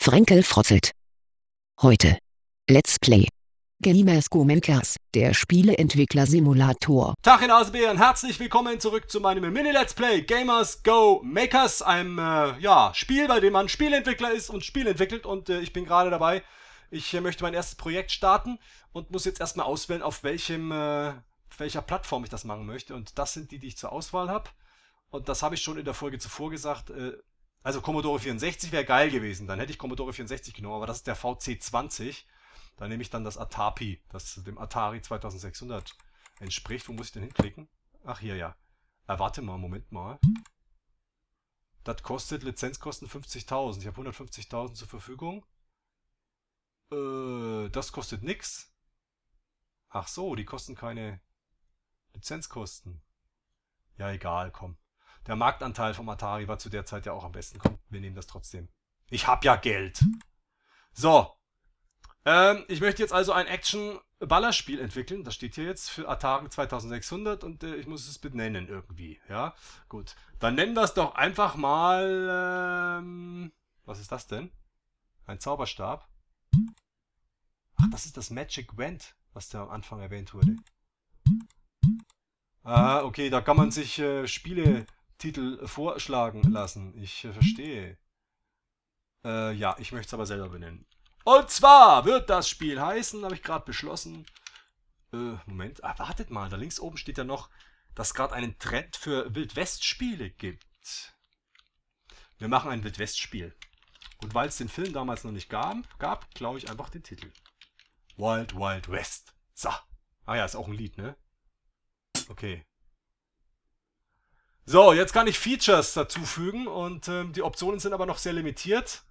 Frenkel frotzelt. Heute. Let's Play. Gamers Go Makers, der Spieleentwickler-Simulator. Tag in Asbären, herzlich willkommen zurück zu meinem Mini-Let's Play Gamers Go Makers, einem äh, ja, Spiel, bei dem man Spielentwickler ist und Spiel entwickelt und äh, ich bin gerade dabei. Ich äh, möchte mein erstes Projekt starten und muss jetzt erstmal auswählen, auf welchem, äh, auf welcher Plattform ich das machen möchte und das sind die, die ich zur Auswahl habe. Und das habe ich schon in der Folge zuvor gesagt, äh, also Commodore 64 wäre geil gewesen, dann hätte ich Commodore 64 genommen, aber das ist der VC20. Da nehme ich dann das Atapi, das dem Atari 2600 entspricht. Wo muss ich denn hinklicken? Ach, hier, ja. Erwarte äh, mal, Moment mal. Das kostet Lizenzkosten 50.000. Ich habe 150.000 zur Verfügung. Äh, das kostet nix. Ach so, die kosten keine Lizenzkosten. Ja, egal, komm. Der Marktanteil vom Atari war zu der Zeit ja auch am besten. Komm, wir nehmen das trotzdem. Ich hab ja Geld. So. Ähm, ich möchte jetzt also ein Action-Ballerspiel entwickeln. Das steht hier jetzt für Atari 2600 und äh, ich muss es benennen irgendwie. Ja, gut. Dann nennen wir es doch einfach mal... Ähm, was ist das denn? Ein Zauberstab. Ach, das ist das Magic Wand, was da am Anfang erwähnt wurde. Ah, okay, da kann man sich äh, Spiele Titel vorschlagen lassen. Ich äh, verstehe. Äh, ja, ich möchte es aber selber benennen. Und zwar wird das Spiel heißen, habe ich gerade beschlossen. Äh, Moment, ah, wartet mal, da links oben steht ja noch, dass gerade einen Trend für Wildwest-Spiele gibt. Wir machen ein Wildwest-Spiel. Und weil es den Film damals noch nicht gab, gab glaube ich einfach den Titel. Wild Wild West. So. Ah ja, ist auch ein Lied, ne? Okay. So, jetzt kann ich Features dazufügen und ähm, die Optionen sind aber noch sehr limitiert,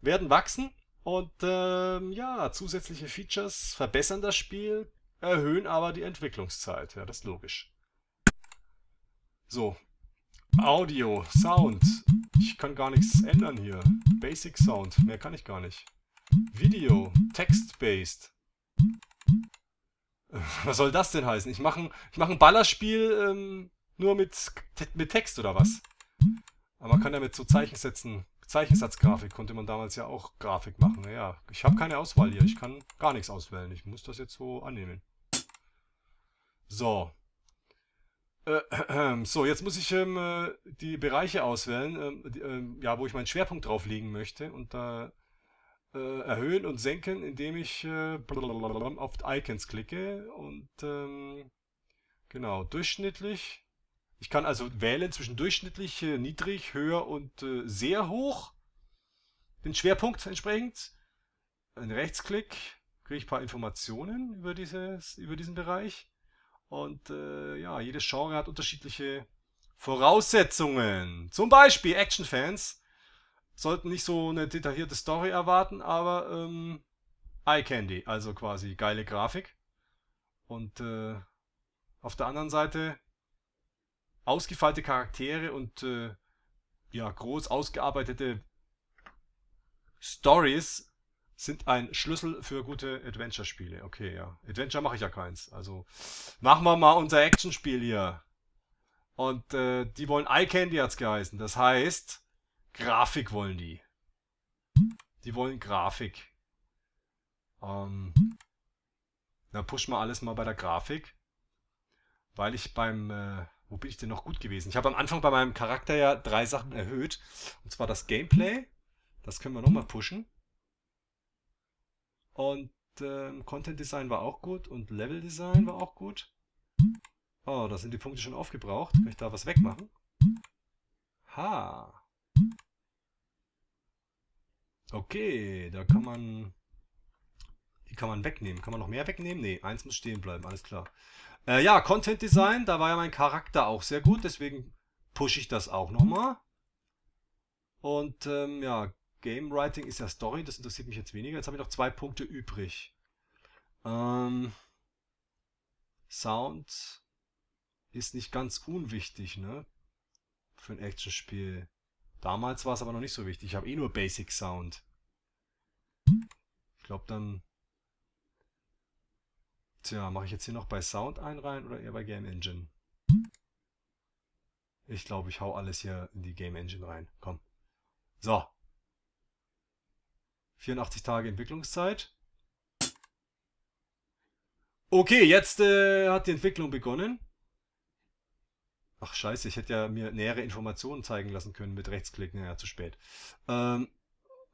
werden wachsen und ähm, ja, zusätzliche Features verbessern das Spiel, erhöhen aber die Entwicklungszeit. Ja, das ist logisch. So, Audio, Sound. Ich kann gar nichts ändern hier. Basic Sound, mehr kann ich gar nicht. Video, Text-Based. Äh, was soll das denn heißen? Ich mache ein, ich mach ein Ballerspiel, ähm, nur mit, mit Text oder was? Aber man kann ja mit so Zeichensätzen, Zeichensatzgrafik konnte man damals ja auch Grafik machen. Naja, ich habe keine Auswahl hier. Ich kann gar nichts auswählen. Ich muss das jetzt so annehmen. So. Äh, äh, so, jetzt muss ich ähm, äh, die Bereiche auswählen, äh, die, ähm, ja, wo ich meinen Schwerpunkt drauf legen möchte und da äh, erhöhen und senken, indem ich äh, auf Icons klicke und ähm, genau, durchschnittlich ich kann also wählen zwischen durchschnittlich, äh, niedrig, höher und äh, sehr hoch. Den Schwerpunkt entsprechend. Ein Rechtsklick, kriege ich ein paar Informationen über, dieses, über diesen Bereich. Und äh, ja, jedes Genre hat unterschiedliche Voraussetzungen. Zum Beispiel Actionfans sollten nicht so eine detaillierte Story erwarten, aber ähm, Eye Candy, also quasi geile Grafik. Und äh, auf der anderen Seite ausgefeilte Charaktere und äh, ja, groß ausgearbeitete Stories sind ein Schlüssel für gute Adventure-Spiele. Okay, ja. Adventure mache ich ja keins. Also machen wir mal unser Action-Spiel hier. Und äh, die wollen Eye Candy hat's geheißen. Das heißt, Grafik wollen die. Die wollen Grafik. Ähm, dann pushen wir alles mal bei der Grafik. Weil ich beim äh, wo bin ich denn noch gut gewesen? Ich habe am Anfang bei meinem Charakter ja drei Sachen erhöht. Und zwar das Gameplay. Das können wir nochmal pushen. Und ähm, Content Design war auch gut. Und Level Design war auch gut. Oh, da sind die Punkte schon aufgebraucht. Kann ich da was wegmachen? Ha. Okay, da kann man die kann man wegnehmen. Kann man noch mehr wegnehmen? Nee, eins muss stehen bleiben, alles klar. Äh, ja, Content Design, da war ja mein Charakter auch sehr gut, deswegen pushe ich das auch nochmal. Und ähm, ja, Game Writing ist ja Story, das interessiert mich jetzt weniger. Jetzt habe ich noch zwei Punkte übrig. Ähm, Sound ist nicht ganz unwichtig, ne? Für ein Actionspiel. Damals war es aber noch nicht so wichtig. Ich habe eh nur Basic Sound. Ich glaube, dann Tja, mache ich jetzt hier noch bei Sound ein rein oder eher bei Game Engine? Ich glaube, ich hau alles hier in die Game Engine rein. Komm. So. 84 Tage Entwicklungszeit. Okay, jetzt äh, hat die Entwicklung begonnen. Ach scheiße, ich hätte ja mir nähere Informationen zeigen lassen können mit Rechtsklick. Naja, zu spät. Ähm,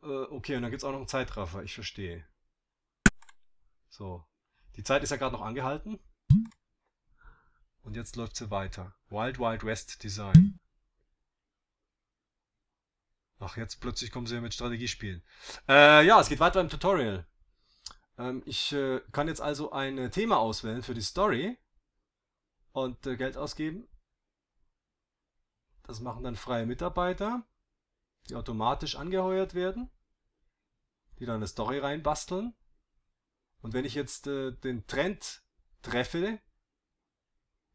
äh, okay, und dann gibt es auch noch einen Zeitraffer. Ich verstehe. So, die Zeit ist ja gerade noch angehalten. Und jetzt läuft sie weiter. Wild Wild West Design. Ach, jetzt plötzlich kommen sie mit Strategiespielen. Äh, ja, es geht weiter im Tutorial. Ähm, ich äh, kann jetzt also ein äh, Thema auswählen für die Story und äh, Geld ausgeben. Das machen dann freie Mitarbeiter, die automatisch angeheuert werden, die dann eine Story reinbasteln. Und wenn ich jetzt äh, den Trend treffe,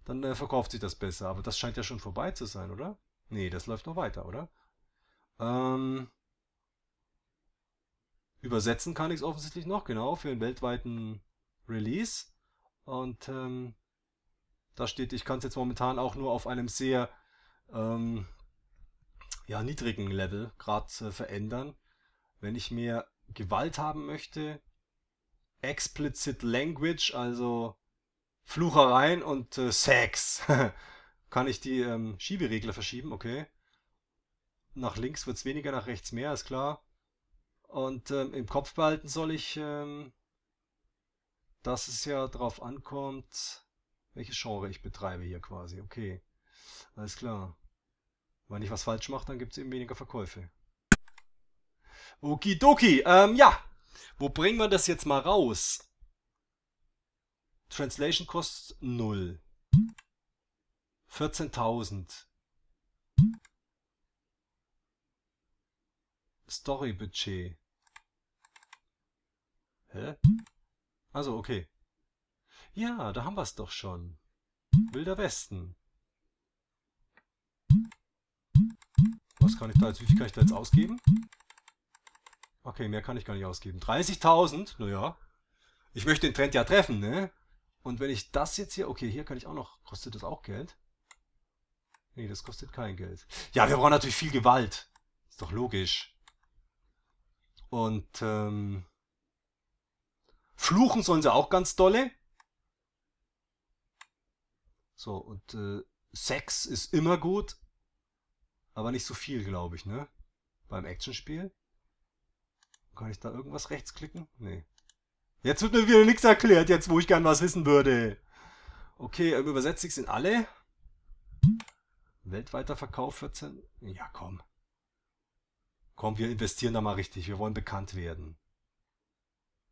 dann äh, verkauft sich das besser. Aber das scheint ja schon vorbei zu sein, oder? Nee, das läuft noch weiter, oder? Ähm, übersetzen kann ich es offensichtlich noch, genau, für einen weltweiten Release. Und ähm, da steht, ich kann es jetzt momentan auch nur auf einem sehr ähm, ja, niedrigen Level gerade äh, verändern. Wenn ich mehr Gewalt haben möchte, Explicit Language, also Fluchereien und äh, Sex. Kann ich die ähm, Schieberegler verschieben? Okay. Nach links wird es weniger, nach rechts mehr, ist klar. Und ähm, im Kopf behalten soll ich, ähm, dass es ja drauf ankommt, welches Genre ich betreibe hier quasi. Okay, alles klar. Wenn ich was falsch mache, dann gibt es eben weniger Verkäufe. Okidoki, ähm, ja, wo bringen wir das jetzt mal raus? Translation kostet 0. 14.000. Story Budget. Hä? Also, okay. Ja, da haben wir es doch schon. Wilder Westen. Was kann ich da jetzt, wie viel kann ich da jetzt ausgeben? Okay, mehr kann ich gar nicht ausgeben. 30.000, naja. Ich möchte den Trend ja treffen, ne? Und wenn ich das jetzt hier, okay, hier kann ich auch noch, kostet das auch Geld? Nee, das kostet kein Geld. Ja, wir brauchen natürlich viel Gewalt. Ist doch logisch. Und, ähm, fluchen sollen sie auch ganz dolle. So, und, äh, Sex ist immer gut, aber nicht so viel, glaube ich, ne? Beim Actionspiel. Kann ich da irgendwas rechts klicken? Nee. Jetzt wird mir wieder nichts erklärt, jetzt wo ich gern was wissen würde. Okay, übersetze ich es in alle. Weltweiter Verkauf 14. Ja, komm. Komm, wir investieren da mal richtig. Wir wollen bekannt werden.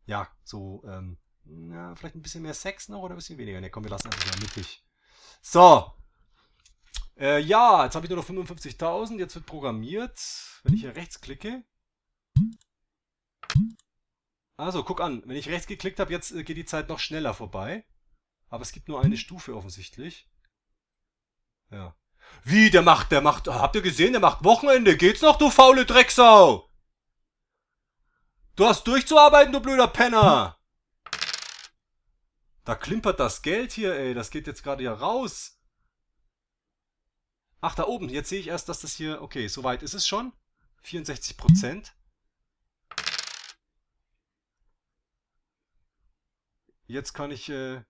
Ja, so, ähm, na, vielleicht ein bisschen mehr Sex noch oder ein bisschen weniger. Ne, komm, wir lassen einfach mal mittig. So. Äh, ja, jetzt habe ich nur noch 55.000. Jetzt wird programmiert. Wenn ich hier rechts klicke. Mhm. Also, guck an, wenn ich rechts geklickt habe, jetzt äh, geht die Zeit noch schneller vorbei. Aber es gibt nur eine mhm. Stufe offensichtlich. Ja. Wie, der macht, der macht, äh, habt ihr gesehen, der macht Wochenende. Geht's noch, du faule Drecksau? Du hast durchzuarbeiten, du blöder Penner. Mhm. Da klimpert das Geld hier, ey. Das geht jetzt gerade ja raus. Ach, da oben. Jetzt sehe ich erst, dass das hier... Okay, soweit ist es schon. 64 Prozent. Jetzt kann ich äh,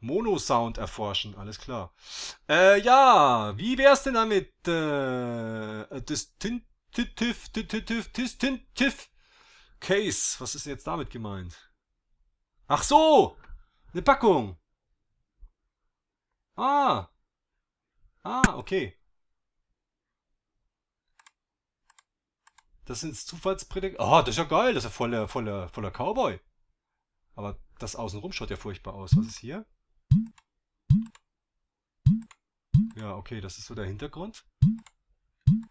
Mono-Sound erforschen, alles klar. Äh, ja, wie wär's denn damit? Äh, Distintiv, äh, Distintiv, Distintiv Case. Was ist denn jetzt damit gemeint? Ach so, eine Packung. Ah. Ah, okay. Das sind Zufallsprädikate. Ah, das ist ja geil. Das ist ja voller, voller, voller Cowboy. Aber das Außenrum schaut ja furchtbar aus. Was hm. ist hier? Ja, okay, das ist so der Hintergrund. Wollen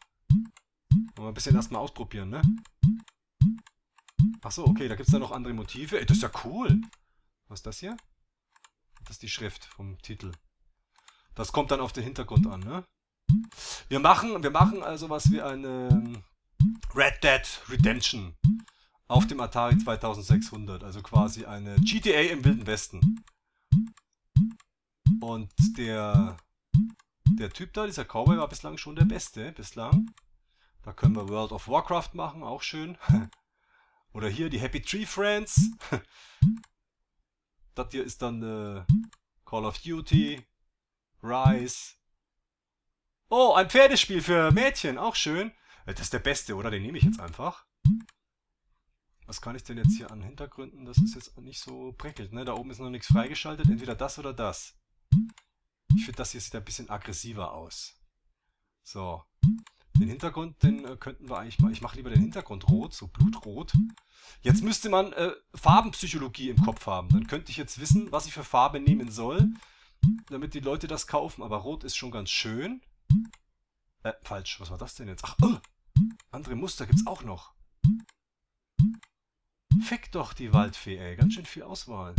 wir ein bisschen erstmal ausprobieren, ne? Achso, okay, da gibt es dann noch andere Motive. Ey, das ist ja cool. Was ist das hier? Das ist die Schrift vom Titel. Das kommt dann auf den Hintergrund an, ne? Wir machen, wir machen also was wie eine Red Dead Redemption auf dem Atari 2600, also quasi eine GTA im Wilden Westen. Und der, der Typ da, dieser Cowboy, war bislang schon der Beste, bislang. Da können wir World of Warcraft machen, auch schön. Oder hier die Happy Tree Friends. das hier ist dann äh, Call of Duty, Rise. Oh, ein Pferdespiel für Mädchen, auch schön. Äh, das ist der beste, oder? Den nehme ich jetzt einfach was kann ich denn jetzt hier an Hintergründen? Das ist jetzt nicht so prickelnd. Ne? Da oben ist noch nichts freigeschaltet. Entweder das oder das. Ich finde, das hier sieht ein bisschen aggressiver aus. So. Den Hintergrund, den äh, könnten wir eigentlich mal... Ich mache lieber den Hintergrund rot, so blutrot. Jetzt müsste man äh, Farbenpsychologie im Kopf haben. Dann könnte ich jetzt wissen, was ich für Farbe nehmen soll, damit die Leute das kaufen. Aber rot ist schon ganz schön. Äh, falsch. Was war das denn jetzt? Ach, oh, andere Muster gibt es auch noch. Fick doch die Waldfee, ey. Ganz schön viel Auswahl.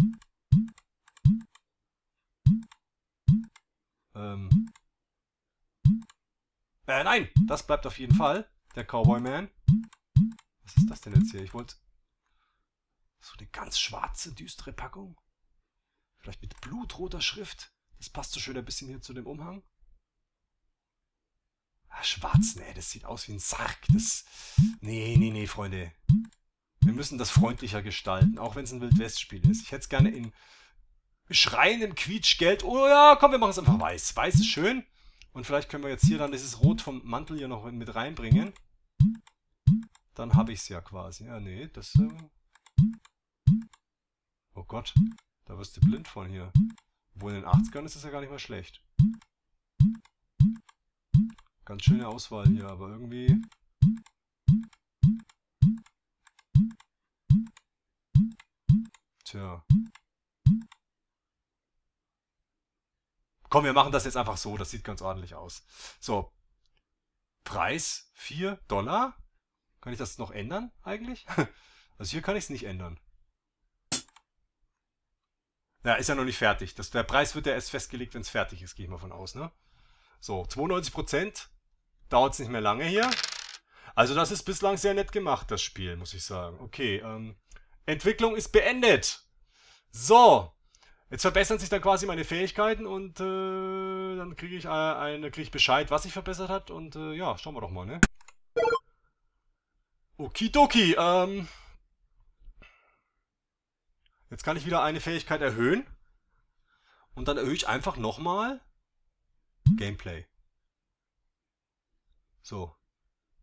Ähm. Äh, nein! Das bleibt auf jeden Fall. Der Cowboy Man. Was ist das denn jetzt hier? Ich wollte... So eine ganz schwarze, düstere Packung. Vielleicht mit blutroter Schrift. Das passt so schön ein bisschen hier zu dem Umhang. Ah, schwarz, nee, das sieht aus wie ein Sarg. Das. Nee, nee, nee, Freunde. Wir müssen das freundlicher gestalten, auch wenn es ein Wildwest-Spiel ist. Ich hätte es gerne in schreiendem Quietschgeld. Oh ja, komm, wir machen es einfach weiß. Weiß ist schön. Und vielleicht können wir jetzt hier dann dieses Rot vom Mantel hier noch mit reinbringen. Dann habe ich es ja quasi. Ja, ah, nee, das... Äh oh Gott, da wirst du blind von hier. Obwohl in den 80ern ist das ja gar nicht mal schlecht. Ganz schöne Auswahl hier, aber irgendwie Tja. Komm, wir machen das jetzt einfach so. Das sieht ganz ordentlich aus. So. Preis 4 Dollar. Kann ich das noch ändern eigentlich? Also hier kann ich es nicht ändern. Ja, ist ja noch nicht fertig. Das, der Preis wird ja erst festgelegt, wenn es fertig ist, gehe ich mal von aus. Ne? So, 92% dauert es nicht mehr lange hier. Also das ist bislang sehr nett gemacht, das Spiel, muss ich sagen. Okay, ähm, Entwicklung ist beendet. So, jetzt verbessern sich dann quasi meine Fähigkeiten und äh, dann kriege ich, äh, krieg ich Bescheid, was sich verbessert hat. Und äh, ja, schauen wir doch mal, ne? Okidoki, ähm... Jetzt kann ich wieder eine Fähigkeit erhöhen. Und dann erhöhe ich einfach nochmal Gameplay. So.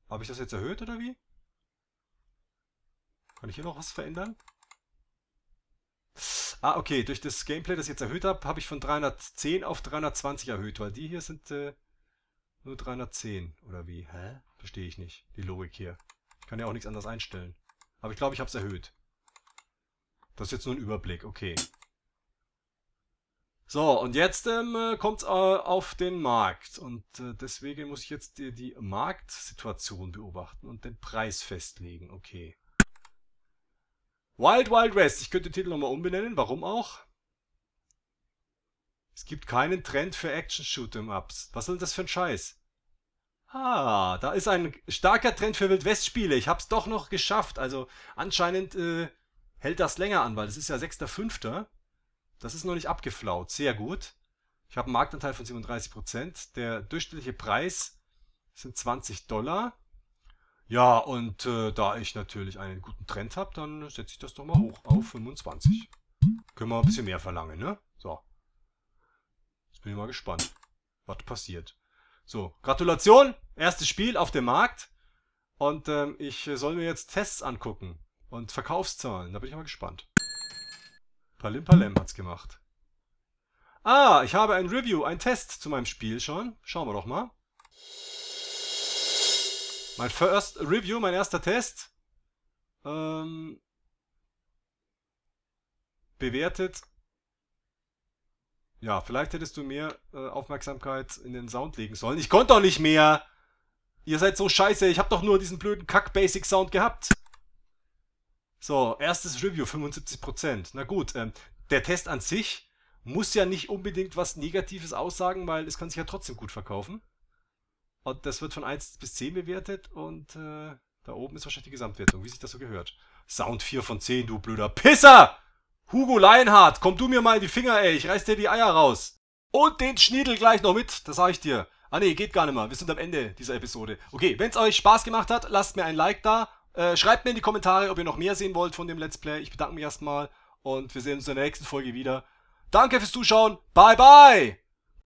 Habe ich das jetzt erhöht oder wie? Kann ich hier noch was verändern? Ah, okay, durch das Gameplay, das ich jetzt erhöht habe, habe ich von 310 auf 320 erhöht, weil die hier sind äh, nur 310, oder wie? Hä? Verstehe ich nicht, die Logik hier. Ich kann ja auch nichts anderes einstellen. Aber ich glaube, ich habe es erhöht. Das ist jetzt nur ein Überblick, okay. So, und jetzt ähm, äh, kommt es äh, auf den Markt. Und äh, deswegen muss ich jetzt die, die Marktsituation beobachten und den Preis festlegen. Okay. Wild Wild West. Ich könnte den Titel nochmal umbenennen. Warum auch? Es gibt keinen Trend für Action-Shoot'em-Ups. Was soll das für ein Scheiß? Ah, da ist ein starker Trend für Wild West spiele Ich hab's doch noch geschafft. Also anscheinend äh, hält das länger an, weil es ist ja 6.5. Das ist noch nicht abgeflaut. Sehr gut. Ich habe einen Marktanteil von 37%. Der durchschnittliche Preis sind 20 Dollar. Ja, und äh, da ich natürlich einen guten Trend habe, dann setze ich das doch mal hoch auf 25. Können wir ein bisschen mehr verlangen, ne? So. Jetzt bin ich mal gespannt, was passiert. So, Gratulation, erstes Spiel auf dem Markt. Und ähm, ich soll mir jetzt Tests angucken und Verkaufszahlen. Da bin ich mal gespannt. Palim Palem hat's gemacht. Ah, ich habe ein Review, ein Test zu meinem Spiel schon. Schauen wir doch mal. Mein First Review, mein erster Test. Ähm, bewertet. Ja, vielleicht hättest du mehr äh, Aufmerksamkeit in den Sound legen sollen. Ich konnte doch nicht mehr. Ihr seid so scheiße. Ich habe doch nur diesen blöden Kack-Basic-Sound gehabt. So, erstes Review, 75%. Na gut, ähm, der Test an sich muss ja nicht unbedingt was Negatives aussagen, weil es kann sich ja trotzdem gut verkaufen. Und das wird von 1 bis 10 bewertet und äh, da oben ist wahrscheinlich die Gesamtwertung, wie sich das so gehört. Sound 4 von 10, du blöder Pisser! Hugo Leinhardt, komm du mir mal in die Finger, ey, ich reiß dir die Eier raus. Und den Schniedel gleich noch mit, das sag ich dir. Ah nee, geht gar nicht mehr, wir sind am Ende dieser Episode. Okay, wenn's euch Spaß gemacht hat, lasst mir ein Like da. Äh, schreibt mir in die Kommentare, ob ihr noch mehr sehen wollt von dem Let's Play. Ich bedanke mich erstmal und wir sehen uns in der nächsten Folge wieder. Danke fürs Zuschauen, bye bye!